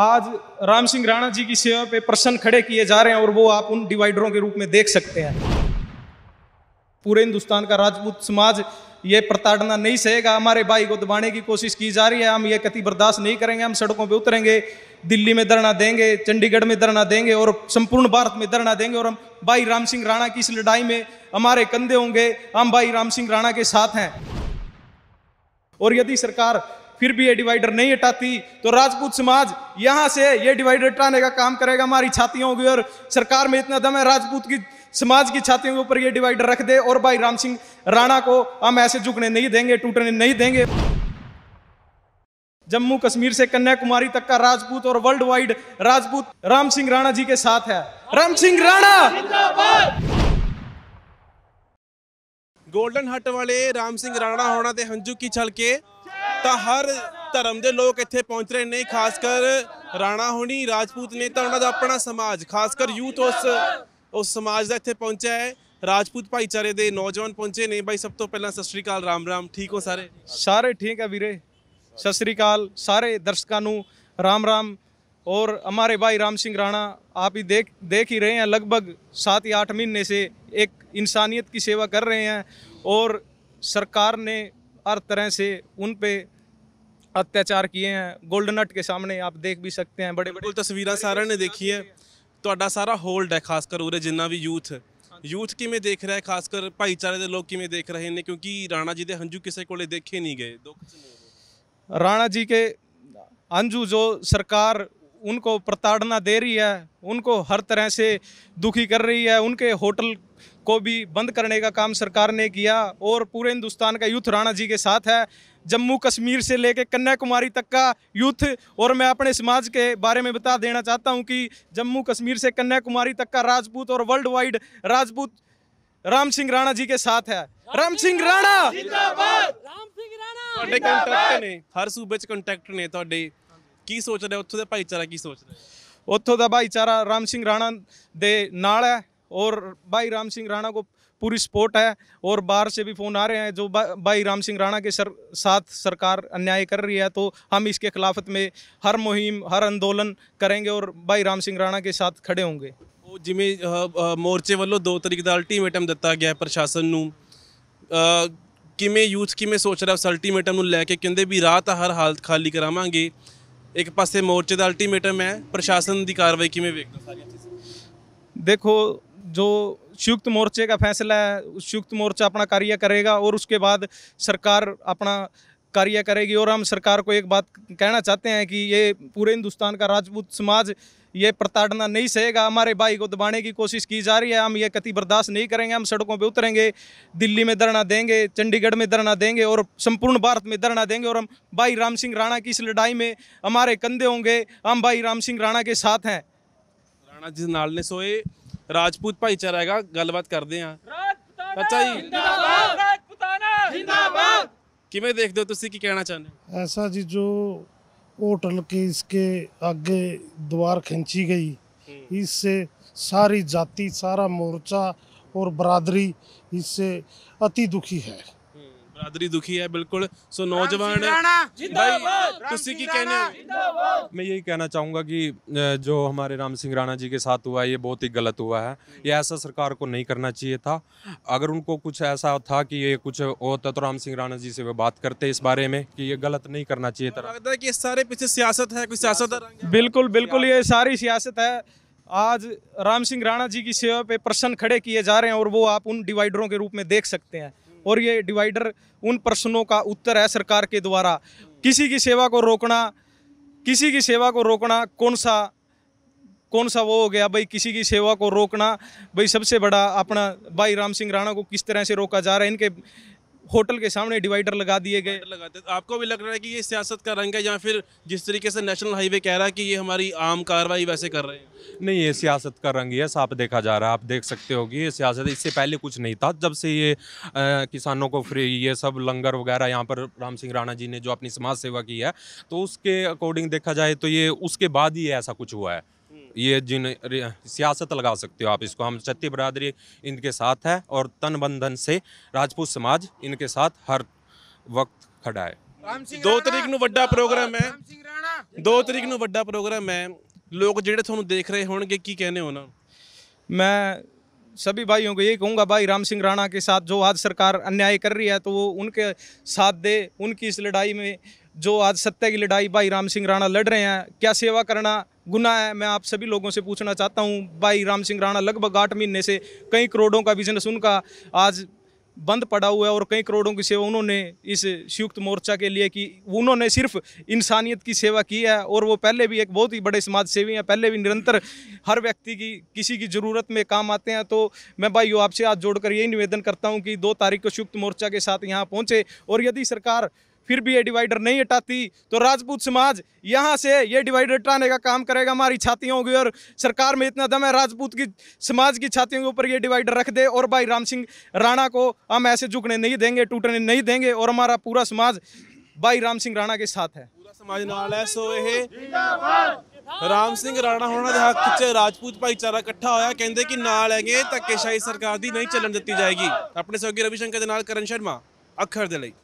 आज राम सिंह राणा जी की सेवा पे प्रश्न खड़े किए जा रहे हैं और वो आप उन डिवाइडरों के रूप में देख सकते हैं पूरे हिंदुस्तान का राजपूत समाज ये प्रताड़ना नहीं सहेगा हमारे भाई को दबाने की कोशिश की जा रही है हम ये कति बर्दाश्त नहीं करेंगे हम सड़कों पर उतरेंगे दिल्ली में धरना देंगे चंडीगढ़ में धरना देंगे और संपूर्ण भारत में धरना देंगे और हम भाई राम सिंह राणा की इस लड़ाई में हमारे कंधे होंगे हम भाई राम सिंह राणा के साथ हैं और यदि सरकार फिर भी ये डिवाइडर नहीं हटाती तो राजपूत समाज यहाँ से ये डिवाइडर हटाने का काम करेगा हमारी छातियों की और सरकार में इतना दम है राजपूत की समाज की छातियों के ऊपर ये डिवाइडर रख दे और भाई राम सिंह राणा को हम ऐसे झुकने नहीं देंगे टूटने नहीं देंगे जम्मू कश्मीर से कन्याकुमारी तक का राजपूत और वर्ल्ड वाइड राजपूत राम सिंह राणा जी के साथ है राम सिंह राणा ਗੋਲਡਨ ਹੱਟ ਵਾਲੇ ਰਾਮ ਸਿੰਘ ਰਾਣਾ ਹੋਣਾ ਤੇ ਹੰਝੂ ਕੀ ਛਲਕੇ तो हर धर्म के लोग इतने पहुँच रहे ने खासकर राणा होनी राजपूत ने तो उन्होंने अपना समाज खासकर यूथ उस उस समाज का इतने पहुँचा है राजपूत भाईचारे के नौजवान पहुँचे ने भाई सब तो पहला सत श्रीकाल राम राम ठीक हो सारे सारे ठीक है वीरे सत श्रीकाल सारे दर्शकों राम राम और हमारे भाई राम सिंह राणा आप ही देख देख ही रहे हैं लगभग सात या आठ महीने से एक इंसानियत की सेवा कर रहे हैं और सरकार ने हर तरह से उन पर ਅਤਿਆਚਾਰ ਕੀਏ ਹੈ 골ਡਨ ਨਟ ਕੇ ਸਾਹਮਣੇ ਆਪ ਦੇਖ ਵੀ ਸਕਤੇ ਹੈ ਬੜੇ ਬੜੇ ਤਸਵੀਰਾਂ ਸਾਰਿਆਂ ਨੇ ਦੇਖੀ ਹੈ ਤੁਹਾਡਾ ਸਾਰਾ ਹੋਲਡ ਹੈ ਖਾਸ ਕਰ ਉਰੇ ਜਿੰਨਾ ਵੀ ਯੂਥ ਯੂਥ ਕਿਵੇਂ ਦੇਖ ਰਿਹਾ ਹੈ ਖਾਸ ਕਰ ਭਾਈਚਾਰੇ ਦੇ ਲੋਕ ਕਿਵੇਂ ਦੇਖ ਰਹੇ ਨੇ ਕਿਉਂਕਿ ਰਾਣਾ ਜੀ ਦੇ ਹੰਝੂ ਕਿਸੇ ਕੋਲੇ ਦੇਖੇ ਨਹੀਂ ਗਏ ਦੁੱਖ ਚ ਨੇ ਰਾਣਾ ਜੀ ਕੇ अंजू ਜੋ ਸਰਕਾਰ उनको प्रताड़ना दे रही है उनको हर तरह से दुखी कर रही है उनके होटल को भी बंद करने का काम सरकार ने किया और पूरे हिंदुस्तान का यूथ राणा जी के साथ है जम्मू कश्मीर से लेकर कन्याकुमारी तक का यूथ और मैं अपने समाज के बारे में बता देना चाहता हूं कि जम्मू कश्मीर से कन्याकुमारी तक का राजपूत और वर्ल्ड वाइड राजपूत राम सिंह राणा जी के साथ है राम सिंह राणा ਜਿੰਦਾਬਾਦ ਰਾਮ ਸਿੰਘ ਰਾਣਾ ਕੀ ਸੋਚ ਰਹੇ ਹੋ ਉੱਥੋਂ ਦੇ ਭਾਈਚਾਰਾ ਕੀ ਸੋਚ ਰਿਹਾ ਉੱਥੋਂ ਦਾ ਭਾਈਚਾਰਾ ਰਾਮ ਸਿੰਘ ਰਾਣਾ ਦੇ ਨਾਲ ਹੈ और भाई राम सिंह राणा को पूरी सपोर्ट है और बाहर से भी फ़ोन आ रहे हैं जो भा, भाई राम सिंह राणा के सर, साथ सरकार अन्याय कर रही है तो हम इसके खिलाफत में हर मुहिम हर आंदोलन करेंगे और भाई राम सिंह राणा के साथ खड़े होंगे ਜਿਵੇਂ ਮੋਰਚੇ ਵੱਲੋਂ ਦੋ ਤਰੀਕ ਦਾ ਅਲਟੀਮੇਟਮ ਦਿੱਤਾ ਗਿਆ ਪ੍ਰਸ਼ਾਸਨ ਨੂੰ ਕਿਵੇਂ ਯੂਥ ਕਿਵੇਂ ਸੋਚ ਰਿਹਾ ਉਸ ਅਲਟੀਮੇਟਮ ਨੂੰ ਲੈ ਕੇ ਕਹਿੰਦੇ ਵੀ ਰਾਹ ਤਾਂ ਹਰ ਹਾਲਤ ਖਾਲੀ ਕਰਾਵਾਂਗੇ एक पास मोर्चे का अल्टीमेटम है प्रशासन की कार्रवाई ਕਿਵੇਂ ਵੇਖਦੇ ਸਾਰੀਆਂ ਚੀਜ਼ਾਂ जो संयुक्त मोर्चे का फैसला है संयुक्त मोर्चा अपना कार्य करेगा और उसके बाद सरकार अपना कार्य करेगी और हम सरकार को एक बात कहना चाहते हैं कि ये पूरे हिंदुस्तान का राजपूत समाज ये प्रताड़ना नहीं सहेगा हमारे भाई को दबाने की कोशिश की जा रही है हम ये कति बर्दाश्त नहीं करेंगे हम सड़कों पर उतरेंगे दिल्ली में धरना देंगे चंडीगढ़ में धरना देंगे और संपूर्ण भारत में धरना देंगे और हम भाई राम सिंह राणा की इस लड़ाई में हमारे कंधे होंगे हम भाई राम सिंह राणा के साथ हैं राणा जी नाल ने सोए राजपूत भाईचारा है गलबात ਗੱਲਬਾਤ ਕਰਦੇ ਆ ਅੱਛਾ ਜੀ ਜਿੰਦਾਬਾਦ हो ਜਿੰਦਾਬਾਦ ਕਿਵੇਂ ਦੇਖਦੇ ਹੋ ਤੁਸੀਂ होटल के इसके आगे द्वार खींची गई हम्म। इससे सारी जाति सारा मोर्चा और बरादरी इससे अति दुखी है बरादरी दुखी है बिल्कुल सो नौजवान भाई की कहने मैं यही कहना चाहूंगा कि जो हमारे राम सिंह राणा जी के साथ हुआ है ये बहुत ही गलत हुआ है ये ऐसा सरकार को नहीं करना चाहिए था अगर उनको कुछ ऐसा था कि ये कुछ होता तो राम सिंह राणा जी से वे बात करते इस बारे में कि ये गलत नहीं करना चाहिए था लगता है कि सारे पीछे सियासत है कुछ सियासत बिल्कुल बिल्कुल ये सारी सियासत है आज राम सिंह राणा जी की सेवा पे प्रश्न खड़े किए जा रहे हैं और वो आप उन डिवाइडरों के रूप में देख सकते हैं और ये डिवाइडर उन प्रश्नों का उत्तर है सरकार के द्वारा किसी की सेवा को रोकना किसी की सेवा को रोकना कौन सा कौन सा वो हो गया भाई किसी की सेवा को रोकना भाई सबसे बड़ा अपना भाई राम सिंह राणा को किस तरह से रोका जा रहा है इनके होटल के सामने डिवाइडर लगा दिए गए लगाते आपको भी लग रहा है कि ये सियासत का रंग है या फिर जिस तरीके से नेशनल हाईवे कह रहा है कि ये हमारी आम कार्रवाई वैसे कर रहे हैं नहीं ये सियासत का रंग ही है साफ देखा जा रहा है आप देख सकते हो कि ये सियासत इससे पहले कुछ नहीं था जब से ये आ, किसानों को फ्री ये सब लंगर वगैरह यहाँ पर राम सिंह राणा जी ने जो अपनी समाज सेवा की है तो उसके अकॉर्डिंग देखा जाए तो ये उसके बाद ही ऐसा कुछ हुआ है ये जिन सियासत लगा सकते हो आप इसको हम छत्ती बरादरी इनके साथ है और तन बंधन से राजपूत समाज इनके साथ हर वक्त खड़ा है दो तरीक ना प्रोग्राम है दो तरीक ना प्रोग्राम है लोग जो ਲੋਕ देख रहे हो कहने होना मैं सभी भाइयों को यही कहूँगा भाई राम सिंह राणा के साथ जो आज सरकार अन्याय कर रही है तो वो उनके साथ दे उनकी इस लड़ाई में जो आज सत्य की लड़ाई भाई राम सिंह राणा लड़ रहे हैं क्या सेवा करना गुना है मैं आप सभी लोगों से पूछना चाहता हूँ भाई राम सिंह राणा लगभग आठ महीने से कई करोड़ों का बिजनेस उनका आज बंद पड़ा हुआ है और कई करोड़ों की सेवा उन्होंने इस संयुक्त मोर्चा के लिए की उन्होंने सिर्फ इंसानियत की सेवा की है और वो पहले भी एक बहुत ही बड़े समाज सेवी हैं पहले भी निरंतर हर व्यक्ति की किसी की ज़रूरत में काम आते हैं तो मैं भाई आपसे आज जोड़कर यही निवेदन करता हूँ कि दो तारीख को संयुक्त मोर्चा के साथ यहाँ पहुँचे और यदि सरकार फिर भी ये डिवाइडर नहीं हटाती तो राजपूत समाज यहाँ से ये डिवाइडर हटाने का काम करेगा हमारी छातियों होगी और सरकार में इतना दम है राजपूत की समाज की छातियों के ऊपर ये डिवाइडर रख दे और भाई राम सिंह राणा को हम ऐसे झुकने नहीं देंगे टूटने नहीं देंगे और हमारा पूरा समाज भाई राम सिंह राणा के साथ है समाज नाल है सो यह ਰਾਮ ਸਿੰਘ ਰਾਣਾ ਹੋਣਾ ਦੇ ਹੱਕ 'ਚ ਰਾਜਪੂਤ ਭਾਈਚਾਰਾ ਇਕੱਠਾ ਹੋਇਆ ਕਹਿੰਦੇ ਕਿ ਨਾਲ ਹੈਗੇ ਧੱਕੇਸ਼ਾਹੀ ਸਰਕਾਰ ਦੀ ਨਹੀਂ ਚੱਲਣ ਦਿੱਤੀ ਜਾਏਗੀ